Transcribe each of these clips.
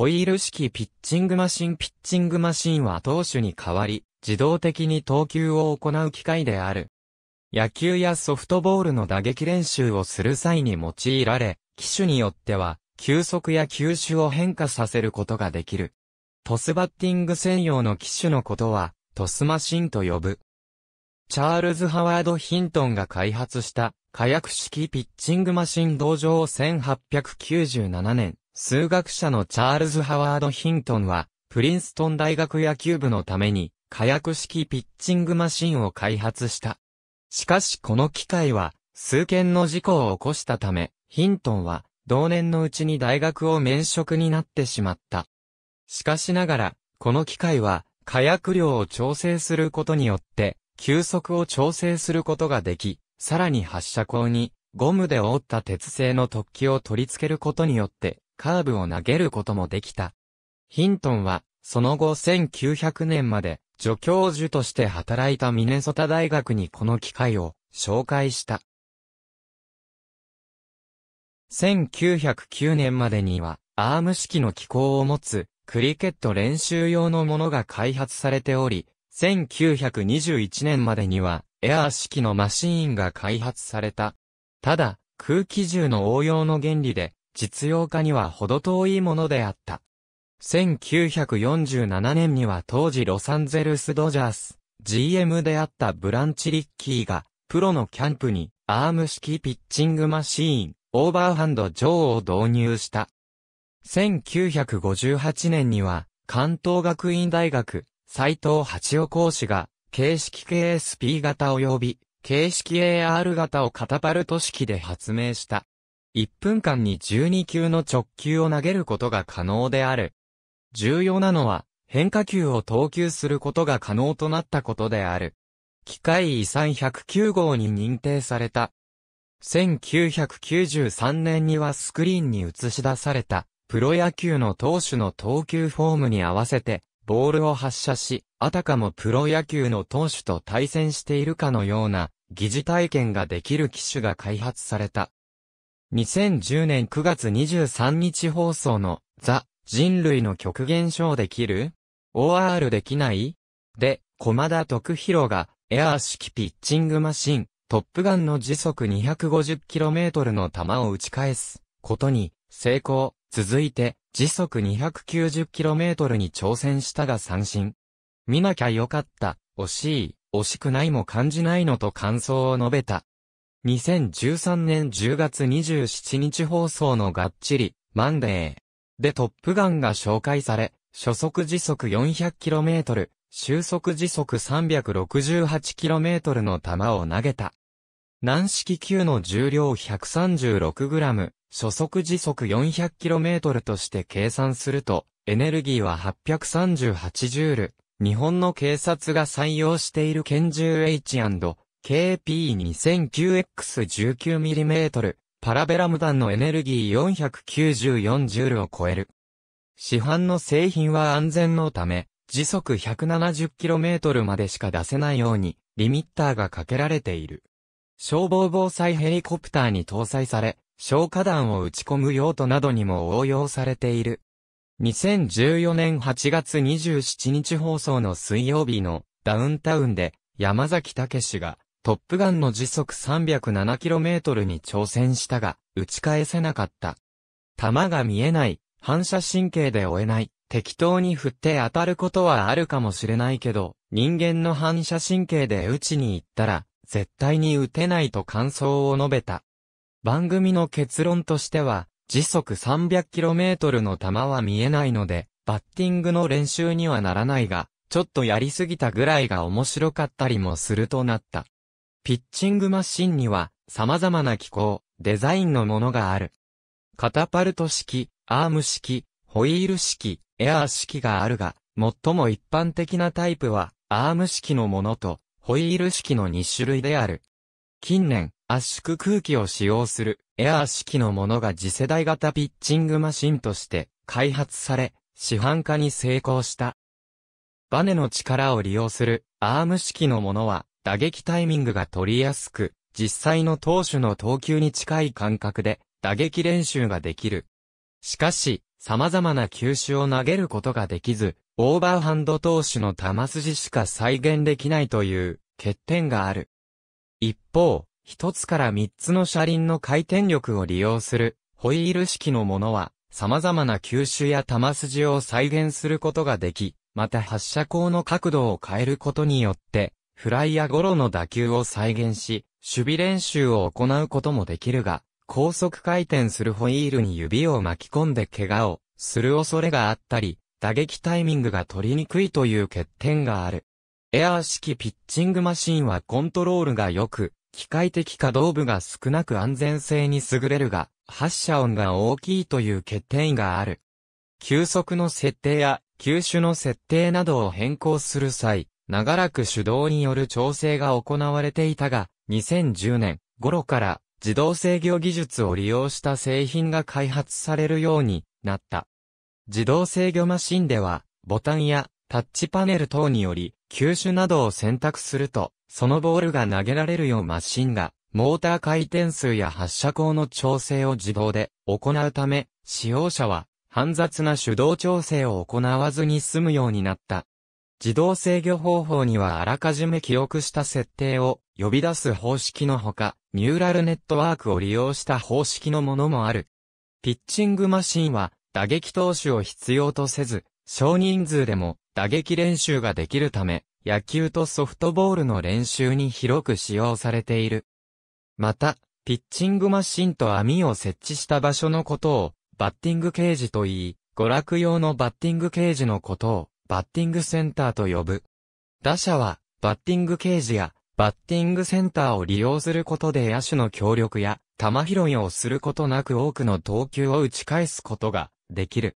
ホイール式ピッチングマシンピッチングマシンは投手に代わり、自動的に投球を行う機械である。野球やソフトボールの打撃練習をする際に用いられ、機種によっては、球速や球種を変化させることができる。トスバッティング専用の機種のことは、トスマシンと呼ぶ。チャールズ・ハワード・ヒントンが開発した、火薬式ピッチングマシン道場を1897年、数学者のチャールズ・ハワード・ヒントンは、プリンストン大学野球部のために、火薬式ピッチングマシンを開発した。しかしこの機械は、数件の事故を起こしたため、ヒントンは、同年のうちに大学を免職になってしまった。しかしながら、この機械は、火薬量を調整することによって、急速を調整することができ、さらに発射口に、ゴムで覆った鉄製の突起を取り付けることによって、カーブを投げることもできた。ヒントンは、その後1900年まで助教授として働いたミネソタ大学にこの機械を紹介した。1909年までには、アーム式の機構を持つ、クリケット練習用のものが開発されており、1921年までには、エアー式のマシーンが開発された。ただ、空気銃の応用の原理で、実用化には程遠いものであった。1947年には当時ロサンゼルスドジャース GM であったブランチ・リッキーがプロのキャンプにアーム式ピッチングマシーンオーバーハンド・ジョーを導入した。1958年には関東学院大学斎藤八尾講師が形式系 SP 型及び形式 AR 型をカタパルト式で発明した。1分間に12球の直球を投げることが可能である。重要なのは、変化球を投球することが可能となったことである。機械遺産109号に認定された。1993年にはスクリーンに映し出された、プロ野球の投手の投球フォームに合わせて、ボールを発射し、あたかもプロ野球の投手と対戦しているかのような、疑似体験ができる機種が開発された。2010年9月23日放送のザ・人類の極限賞できる ?OR できないで、駒田徳弘がエアー式ピッチングマシン、トップガンの時速 250km の球を打ち返すことに成功。続いて時速 290km に挑戦したが三振。見なきゃよかった、惜しい、惜しくないも感じないのと感想を述べた。2013年10月27日放送のがっちり、マンデー。でトップガンが紹介され、初速時速 400km、終速時速 368km の弾を投げた。軟式球の重量 136g、初速時速 400km として計算すると、エネルギーは838ジュール。日本の警察が採用している拳銃 H& KP2009X19mm パラベラム弾のエネルギー494ジュールを超える。市販の製品は安全のため、時速 170km までしか出せないように、リミッターがかけられている。消防防災ヘリコプターに搭載され、消火弾を打ち込む用途などにも応用されている。2014年8月27日放送の水曜日のダウンタウンで山崎武がトップガンの時速 307km に挑戦したが、打ち返せなかった。弾が見えない、反射神経で追えない、適当に振って当たることはあるかもしれないけど、人間の反射神経で打ちに行ったら、絶対に打てないと感想を述べた。番組の結論としては、時速 300km の弾は見えないので、バッティングの練習にはならないが、ちょっとやりすぎたぐらいが面白かったりもするとなった。ピッチングマシンには様々な機構、デザインのものがある。カタパルト式、アーム式、ホイール式、エアー式があるが、最も一般的なタイプは、アーム式のものと、ホイール式の2種類である。近年、圧縮空気を使用する、エアー式のものが次世代型ピッチングマシンとして開発され、市販化に成功した。バネの力を利用するアーム式のものは打撃タイミングが取りやすく、実際の投手の投球に近い感覚で打撃練習ができる。しかし、様々な球種を投げることができず、オーバーハンド投手の球筋しか再現できないという欠点がある。一方、一つから三つの車輪の回転力を利用するホイール式のものは様々な球種や球筋を再現することができ、また発射口の角度を変えることによってフライやゴロの打球を再現し、守備練習を行うこともできるが、高速回転するホイールに指を巻き込んで怪我をする恐れがあったり、打撃タイミングが取りにくいという欠点がある。エアー式ピッチングマシンはコントロールが良く、機械的可動部が少なく安全性に優れるが、発射音が大きいという欠点がある。急速の設定や球種の設定などを変更する際、長らく手動による調整が行われていたが、2010年頃から自動制御技術を利用した製品が開発されるようになった。自動制御マシンでは、ボタンやタッチパネル等により、吸収などを選択すると、そのボールが投げられるようマシンが、モーター回転数や発射口の調整を自動で行うため、使用者は、煩雑な手動調整を行わずに済むようになった。自動制御方法にはあらかじめ記憶した設定を呼び出す方式のほか、ニューラルネットワークを利用した方式のものもある。ピッチングマシンは打撃投手を必要とせず、少人数でも打撃練習ができるため、野球とソフトボールの練習に広く使用されている。また、ピッチングマシンと網を設置した場所のことを、バッティングケージと言い、娯楽用のバッティングケージのことを、バッティングセンターと呼ぶ。打者は、バッティングケージや、バッティングセンターを利用することで野手の協力や、球拾いをすることなく多くの投球を打ち返すことができる。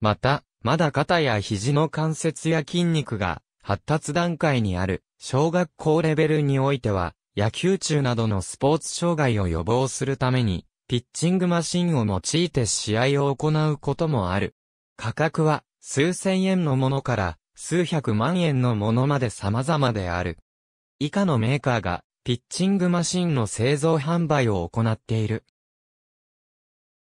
また、まだ肩や肘の関節や筋肉が発達段階にある小学校レベルにおいては、野球中などのスポーツ障害を予防するために、ピッチングマシンを用いて試合を行うこともある。価格は数千円のものから数百万円のものまで様々である。以下のメーカーがピッチングマシンの製造販売を行っている。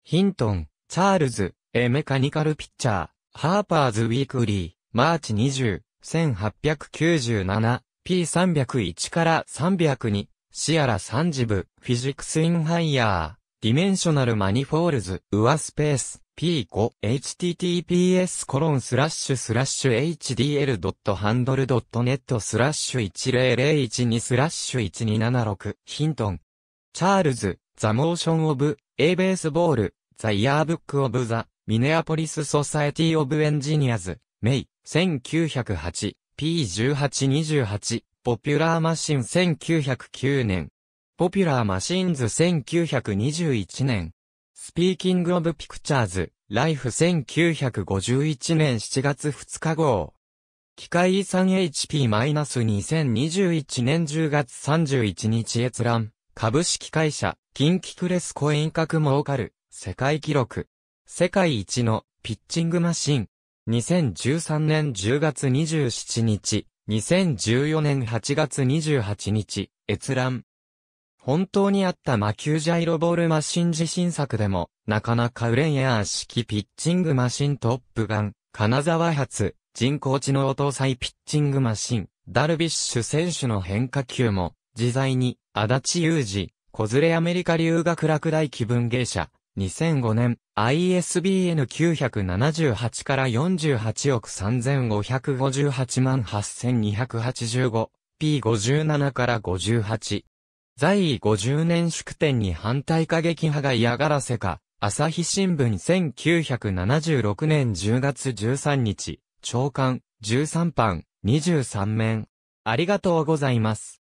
ヒントン、チャールズ、エメカニカルピッチャー、ハーパーズウィークリー、マーチ20、1897、P301 から302、シアラ3ジブ、フィジクスインハイヤー、ディメンショナルマニフォールズ、ウアスペース、p https://hdl.handle.net スラッシュ10012スラッシュ1276ヒントン。チャールズ、ザ・モーション・オブ、A ベースボール、ザ・イヤーブック・オブ・ザ・ミネアポリス・ソサエティ・オブ・エンジニアズ、メイ、1908、P1828、ポピュラーマシン1909年。ポピュラーマシンズ1921年。スピーキングオブピクチャーズ、ライフ1951年7月2日号。機械遺産 HP-2021 年10月31日閲覧。株式会社、近畿クレスコ遠隔儲かる、世界記録。世界一の、ピッチングマシン。2013年10月27日、2014年8月28日、閲覧。本当にあった魔球ジャイロボールマシン自信作でも、なかなかウレンエアー式ピッチングマシントップガン、金沢発、人工知能搭載ピッチングマシン、ダルビッシュ選手の変化球も、自在に、足立雄二、子連れアメリカ留学落第気分芸者、2005年、ISBN978 から48億3558万 8285P57 から58在位50年祝典に反対過激派が嫌がらせか、朝日新聞1976年10月13日、長官13版、23面。ありがとうございます。